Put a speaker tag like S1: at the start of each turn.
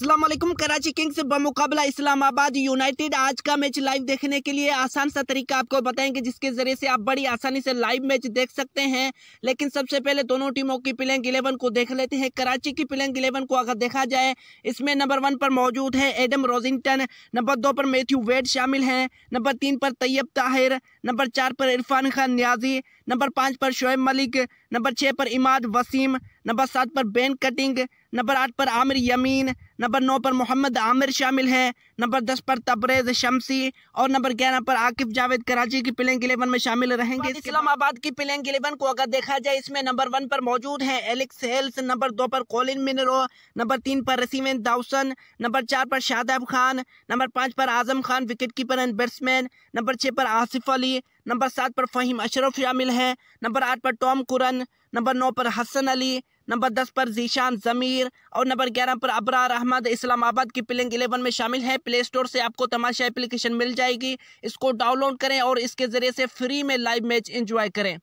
S1: Aslam Karachi kings बमुकाबला Islamabad united आज का मैच लाइव देखने के लिए आसान सा तरीका आपको बताएंगे जिसके जरिए से आप बड़ी आसानी से लाइव मैच देख सकते हैं लेकिन सबसे पहले दोनों टीमों की प्लेंग इलेवन को देख लेते हैं कराची की प्लेंग इलेवन को अगर देखा जाए इसमें नंबर वन पर मौजूद है एडम रोजिंगटन नंबर दो पर मैथ्यू वेड शामिल हैं नंबर तीन पर तैयब ताहिर नंबर चार पर इरफान खान न्याजी नंबर पाँच पर शोएब मलिक नंबर छः पर इमाद वसीम नंबर सात पर बेन कटिंग नंबर आठ पर आमिर यमीन नंबर नौ पर मोहम्मद आमिर शामिल हैं नंबर दस पर तबरेज शमसी और नंबर ग्यारह पर आकिफ जावेद कराची की प्लेंग इलेवन में शामिल रहेंगे इस्लामाबाद की प्लेंग इलेवन को अगर देखा जाए इसमें नंबर वन पर मौजूद हैं एलिक्स हेल्स नंबर दो पर कोलिन मिनरो नंबर तीन पर रसीमेन दाउसन नंबर चार पर शादाब खान नंबर पाँच पर Azam Khan wicket keeper and batsman number छः पर आसिफ अली नंबर सात पर फ़हीम अशरफ शामिल हैं नंबर आठ पर टॉम कुरन नंबर नौ पर हसन अली नंबर दस पर जीशान ज़मीर और नंबर ग्यारह पर अबरार अहमद इस्लामाबाद की प्लेंग एलेवन में शामिल है प्ले स्टोर से आपको तमाशा एप्लीकेशन मिल जाएगी इसको डाउनलोड करें और इसके ज़रिए से फ्री में लाइव मैच इंजॉय करें